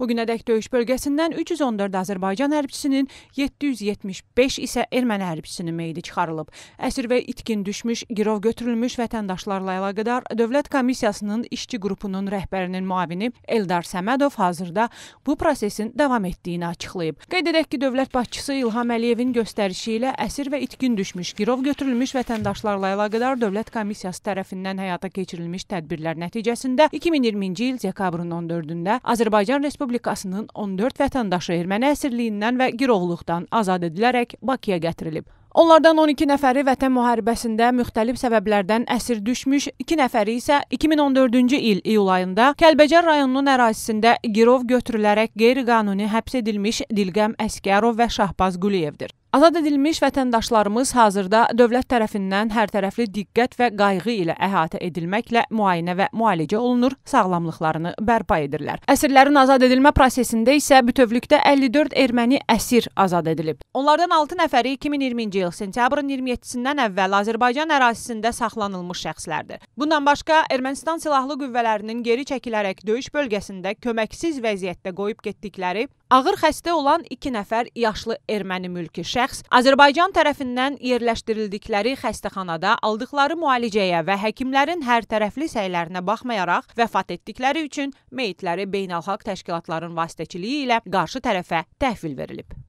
Bu günədək döyüş bölgəsindən 314 Azərbaycan hərbçisinin, 775 isə erməni hərbçisinin meyidi çıxarılıb. Əsir və itkin düşmüş, girov götürülmüş vətəndaşlarla əlaqədar Dövlət Komissiyasının işçi qrupunun rəhbərinin müavini Eldar Səmədov hazırda bu prosesin davam etdiyini açıqlayıb. Qeyd edək ki, dövlət başçısı İlham Əliyevin göstərişi ilə əsir və itkin düşmüş, girov götürülmüş vətəndaşlarla əlaqədar Dövlət Komissiyası tərəfindən həyata keçirilmiş tədbirlər nəticəsində 2020-ci il dekabrın 14-də Azərbaycan Respublikası Respublikasının 14 vətəndaşı erməni əsirliyindən və girovluqdan azad edilərək Bakıya gətirilib. Onlardan 12 nəfəri Vətən müharibəsində müxtəlif səbəblərdən əsir düşmüş, 2 nəfəri isə 2014-cü il iyul ayında Kəlbəcər rayonunun ərazisində girov götürülərək qeyri-qanuni həbs edilmiş Dilqəm Əskərov və Şahbaz Quliyevdir. Azad edilmiş vətəndaşlarımız hazırda dövlət tərəfindən hərtərəfli diqqət və qayğı ilə əhatə edilməklə müayinə və müalicə olunur, sağlamlıqlarını bərpa edirlər. Əsirlərin azad edilmə prosesində isə bütövlükdə 54 erməni əsir azad edilib. Onlardan 6 nəfəri 2020-ci il sentyabrın 27-dən əvvəl Azərbaycan ərazisində saxlanılmış şəxslərdir. Bundan başqa Ermənistan silahlı qüvvələrinin geri çəkilərək döyüş bölgəsində köməksiz vəziyyətdə qoyub getdikləri ağır xəstə olan 2 nəfər yaşlı erməni mülki şəxs Azərbaycan tərəfindən yerləşdirildikləri xəstəxanada aldıqları müalicəyə və həkimlərin hər tərəfli səylərinə baxmayaraq vəfat etdikləri üçün meyitləri beynəlxalq təşkilatların vasitəçiliyi ilə qarşı tərəfə təhvil verilib.